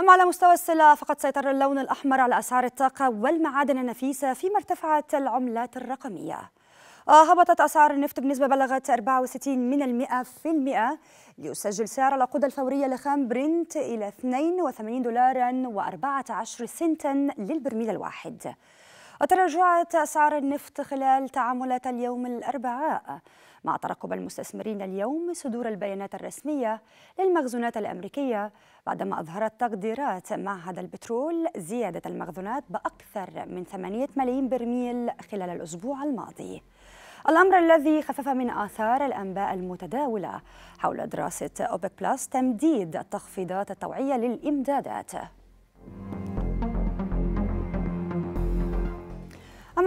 أما على مستوى السلع فقد سيطر اللون الأحمر على أسعار الطاقة والمعادن النفيسة فيما ارتفعت العملات الرقمية آه، هبطت أسعار النفط بنسبة بلغت 64 من المئة في المئة ليسجل سعر العقود الفورية لخام برنت إلى 82 دولارا و14 سنتا للبرميل الواحد وتراجعت أسعار النفط خلال تعاملات اليوم الأربعاء مع ترقب المستثمرين اليوم صدور البيانات الرسمية للمخزونات الأمريكية بعدما أظهرت تقديرات معهد البترول زيادة المخزونات بأكثر من 8 ملايين برميل خلال الأسبوع الماضي الأمر الذي خفف من آثار الأنباء المتداولة حول دراسة أوبك بلس تمديد التخفيضات التوعية للإمدادات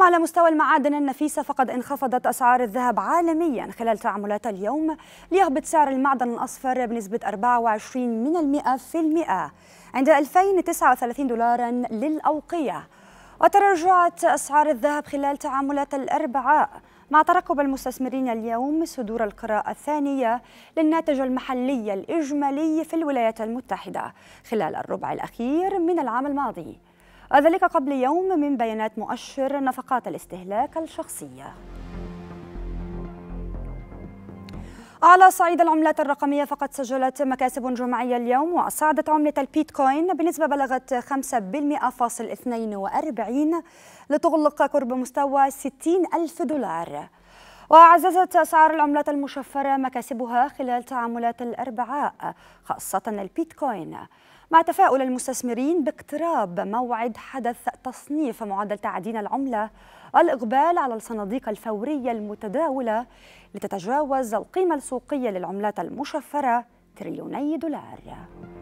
أما على مستوى المعادن النفيسة فقد انخفضت أسعار الذهب عالميا خلال تعاملات اليوم ليهبط سعر المعدن الأصفر بنسبة 24 من المئة في المئة عند 2039 دولارا للأوقية وتراجعت أسعار الذهب خلال تعاملات الأربعاء مع ترقب المستثمرين اليوم صدور القراءة الثانية للناتج المحلي الإجمالي في الولايات المتحدة خلال الربع الأخير من العام الماضي وذلك قبل يوم من بيانات مؤشر نفقات الاستهلاك الشخصيه على صعيد العملات الرقمية فقد سجلت مكاسب جماعية اليوم وصعدت عملة البيتكوين بنسبة بلغت 5% فاصل 42 لتغلق قرب مستوى 60 ألف دولار وعززت أسعار العملات المشفرة مكاسبها خلال تعاملات الأربعاء خاصة البيتكوين مع تفاؤل المستثمرين باقتراب موعد حدث تصنيف معدل تعدين العملة الإقبال على الصناديق الفورية المتداولة لتتجاوز القيمة السوقية للعملات المشفرة تريليوني دولار